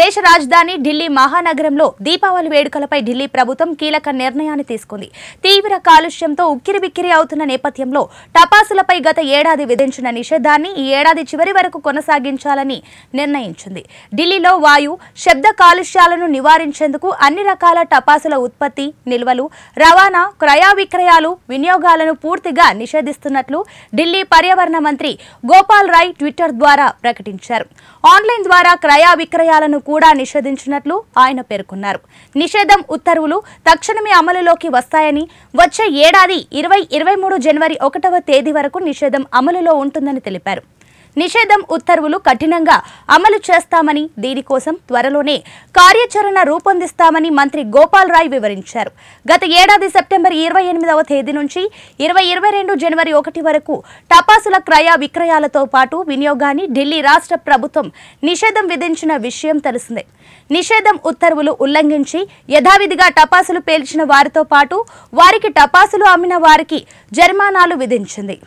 దేశ రాజధాని ఢిల్లీ మహానగరంలో దీపావళి వేడుకలపై ఢిల్లీ ప్రభుత్వం కీలక నిర్ణయాన్ని తీసుకుంది తీవ్ర కాలుష్యంతో ఉక్కిరిబిక్కిరి అవుతున్న నేపథ్యంలో టపాసులపై గత ఏడాది విధించిన నిషేధాన్ని ఈ ఏడాది చివరి వరకు కొనసాగించాలని నిర్ణయించింది ఢిల్లీలో వాయు శబ్ద కాలుష్యాలను నివారించేందుకు అన్ని రకాల టపాసుల ఉత్పత్తి నిల్వలు రవాణా క్రయావిక్రయాలు విక్రయాలు వినియోగాలను పూర్తిగా నిషేధిస్తున్నట్లు ఢిల్లీ పర్యావరణ మంత్రి గోపాల్ రాయ్ ట్విట్టర్ ద్వారా ప్రకటించారు ఆన్లైన్ ద్వారా క్రయావిక్రయాలను విక్రయాలను ను కూడా నిషేధించినట్లు ఆయన పేర్కొన్నారు నిషేధం ఉత్తర్వులు తక్షణమే అమలులోకి వస్తాయని వచ్చే ఏడాది ఇరవై ఇరవై మూడు జనవరి ఒకటవ తేదీ వరకు నిషేధం అమలులో ఉంటుందని తెలిపారు నిషేధం ఉత్తర్వులు కఠినంగా అమలు చేస్తామని దీనికోసం త్వరలోనే కార్యాచరణ రూపొందిస్తామని మంత్రి గోపాల్ రాయ్ వివరించారు గత ఏడాది సెప్టెంబర్ ఇరవై ఎనిమిదవ తేదీ నుంచి ఇరవై ఇరవై రెండు జనవరి ఒకటి వరకు టపాసుల క్రయ విక్రయాలతో పాటు వినియోగాన్ని ఢిల్లీ రాష్ట్ర ప్రభుత్వం నిషేధం విధించిన విషయం తెలిసిందే నిషేధం ఉత్తర్వులు ఉల్లంఘించి యథావిధిగా టపాసులు పేల్చిన వారితో పాటు వారికి టపాసులు అమ్మిన వారికి జరిమానాలు విధించింది